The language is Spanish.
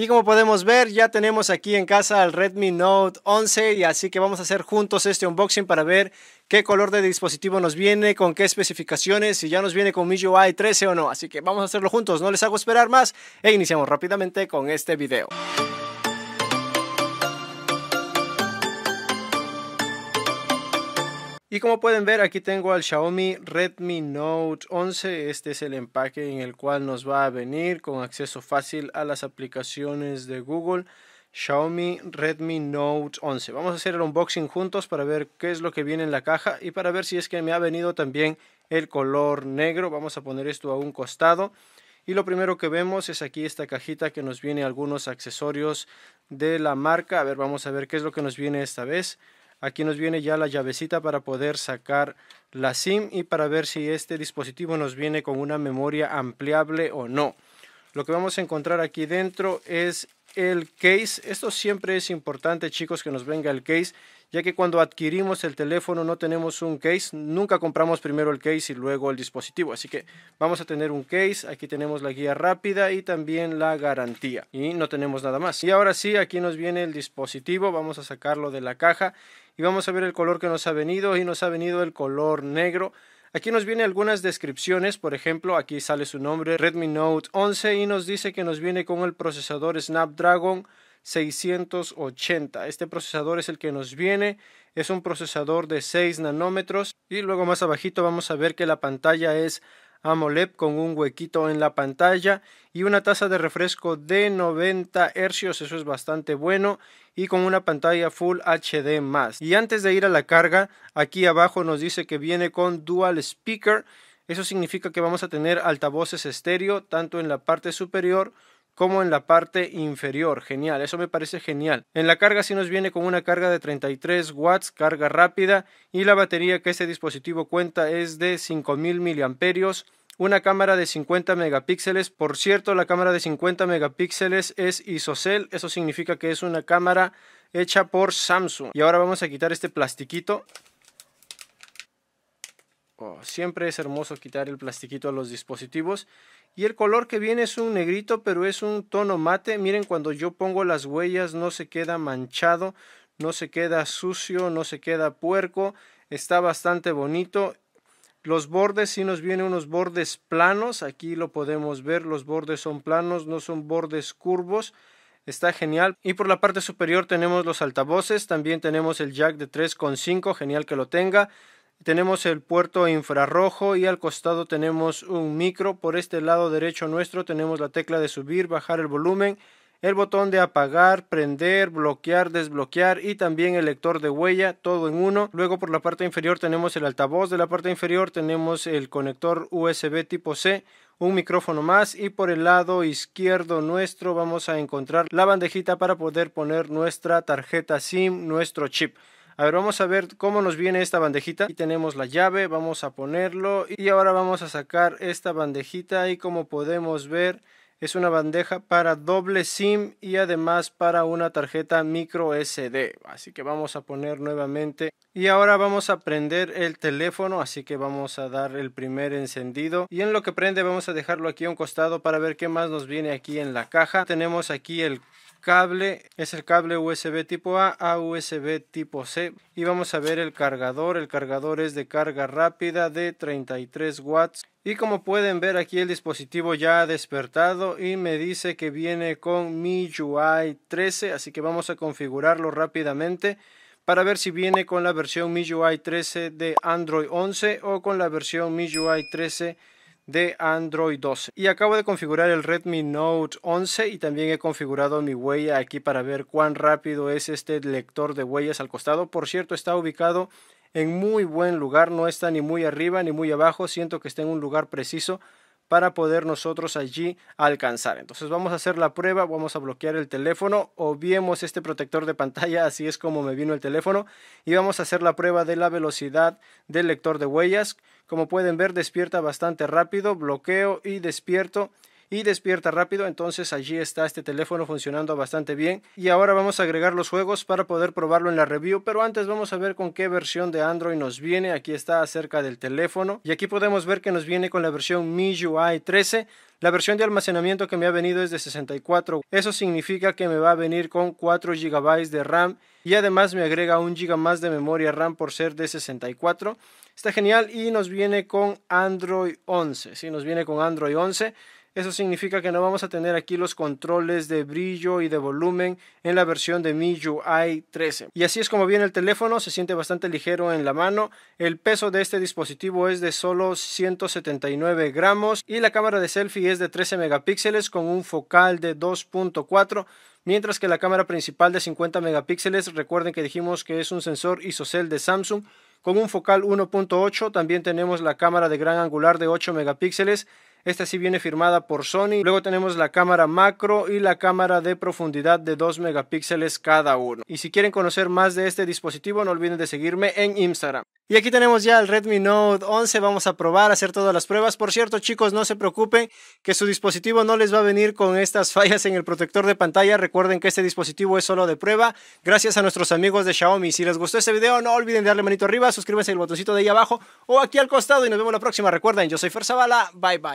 Y como podemos ver, ya tenemos aquí en casa el Redmi Note 11 y así que vamos a hacer juntos este unboxing para ver qué color de dispositivo nos viene, con qué especificaciones, si ya nos viene con MIUI 13 o no. Así que vamos a hacerlo juntos, no les hago esperar más e iniciamos rápidamente con este video. Y como pueden ver, aquí tengo al Xiaomi Redmi Note 11. Este es el empaque en el cual nos va a venir con acceso fácil a las aplicaciones de Google. Xiaomi Redmi Note 11. Vamos a hacer el unboxing juntos para ver qué es lo que viene en la caja y para ver si es que me ha venido también el color negro. Vamos a poner esto a un costado. Y lo primero que vemos es aquí esta cajita que nos viene algunos accesorios de la marca. A ver, vamos a ver qué es lo que nos viene esta vez. Aquí nos viene ya la llavecita para poder sacar la SIM y para ver si este dispositivo nos viene con una memoria ampliable o no. Lo que vamos a encontrar aquí dentro es el case. Esto siempre es importante, chicos, que nos venga el case, ya que cuando adquirimos el teléfono no tenemos un case. Nunca compramos primero el case y luego el dispositivo. Así que vamos a tener un case. Aquí tenemos la guía rápida y también la garantía. Y no tenemos nada más. Y ahora sí, aquí nos viene el dispositivo. Vamos a sacarlo de la caja y vamos a ver el color que nos ha venido. Y nos ha venido el color negro Aquí nos viene algunas descripciones, por ejemplo, aquí sale su nombre, Redmi Note 11 y nos dice que nos viene con el procesador Snapdragon 680. Este procesador es el que nos viene, es un procesador de 6 nanómetros y luego más abajito vamos a ver que la pantalla es Amolep con un huequito en la pantalla y una taza de refresco de 90 hercios eso es bastante bueno, y con una pantalla Full HD+. más Y antes de ir a la carga, aquí abajo nos dice que viene con Dual Speaker, eso significa que vamos a tener altavoces estéreo tanto en la parte superior como en la parte inferior. Genial, eso me parece genial. En la carga sí nos viene con una carga de 33 watts, carga rápida y la batería que este dispositivo cuenta es de 5000 miliamperios una cámara de 50 megapíxeles. Por cierto, la cámara de 50 megapíxeles es ISOCELL, eso significa que es una cámara hecha por Samsung. Y ahora vamos a quitar este plastiquito. Oh, siempre es hermoso quitar el plastiquito a los dispositivos. Y el color que viene es un negrito, pero es un tono mate. Miren, cuando yo pongo las huellas no se queda manchado, no se queda sucio, no se queda puerco. Está bastante bonito. Los bordes si nos vienen unos bordes planos. Aquí lo podemos ver, los bordes son planos, no son bordes curvos. Está genial. Y por la parte superior tenemos los altavoces. También tenemos el jack de 3.5, genial que lo tenga tenemos el puerto infrarrojo y al costado tenemos un micro. Por este lado derecho nuestro tenemos la tecla de subir, bajar el volumen, el botón de apagar, prender, bloquear, desbloquear y también el lector de huella, todo en uno. Luego por la parte inferior tenemos el altavoz, de la parte inferior tenemos el conector USB tipo C, un micrófono más y por el lado izquierdo nuestro vamos a encontrar la bandejita para poder poner nuestra tarjeta SIM, nuestro chip. A ver, vamos a ver cómo nos viene esta bandejita. Aquí tenemos la llave, vamos a ponerlo y ahora vamos a sacar esta bandejita y como podemos ver es una bandeja para doble SIM y además para una tarjeta micro SD. Así que vamos a poner nuevamente. Y ahora vamos a prender el teléfono, así que vamos a dar el primer encendido. Y en lo que prende vamos a dejarlo aquí a un costado para ver qué más nos viene aquí en la caja. Tenemos aquí el cable es el cable USB tipo A a USB tipo C y vamos a ver el cargador el cargador es de carga rápida de 33 watts y como pueden ver aquí el dispositivo ya ha despertado y me dice que viene con MIUI 13 así que vamos a configurarlo rápidamente para ver si viene con la versión MIUI 13 de Android 11 o con la versión MIUI 13 de Android 12. Y acabo de configurar el Redmi Note 11 y también he configurado mi huella aquí para ver cuán rápido es este lector de huellas al costado. Por cierto, está ubicado en muy buen lugar, no está ni muy arriba ni muy abajo, siento que está en un lugar preciso para poder nosotros allí alcanzar. Entonces vamos a hacer la prueba, vamos a bloquear el teléfono, o viemos este protector de pantalla, así es como me vino el teléfono, y vamos a hacer la prueba de la velocidad del lector de huellas. Como pueden ver, despierta bastante rápido, bloqueo y despierto y despierta rápido. Entonces allí está este teléfono funcionando bastante bien. Y ahora vamos a agregar los juegos para poder probarlo en la review. Pero antes vamos a ver con qué versión de Android nos viene. Aquí está acerca del teléfono. Y aquí podemos ver que nos viene con la versión MIUI 13. La versión de almacenamiento que me ha venido es de 64. Eso significa que me va a venir con 4 GB de RAM y además me agrega 1 GB más de memoria RAM por ser de 64. Está genial y nos viene con Android 11. Sí, nos viene con Android 11. Eso significa que no vamos a tener aquí los controles de brillo y de volumen en la versión de MIUI 13. Y así es como viene el teléfono, se siente bastante ligero en la mano. El peso de este dispositivo es de solo 179 gramos y la cámara de selfie es de 13 megapíxeles con un focal de 2.4 mientras que la cámara principal de 50 megapíxeles, recuerden que dijimos que es un sensor isocel de Samsung, con un focal 1.8, también tenemos la cámara de gran angular de 8 megapíxeles esta sí viene firmada por Sony. Luego tenemos la cámara macro y la cámara de profundidad de 2 megapíxeles cada uno. Y si quieren conocer más de este dispositivo, no olviden de seguirme en Instagram. Y aquí tenemos ya el Redmi Note 11, vamos a probar, a hacer todas las pruebas. Por cierto, chicos, no se preocupen que su dispositivo no les va a venir con estas fallas en el protector de pantalla. Recuerden que este dispositivo es solo de prueba. Gracias a nuestros amigos de Xiaomi. Si les gustó este video, no olviden darle manito arriba, suscríbanse al botoncito de ahí abajo o aquí al costado y nos vemos la próxima. Recuerden, yo soy Ferzabala. Bye bye.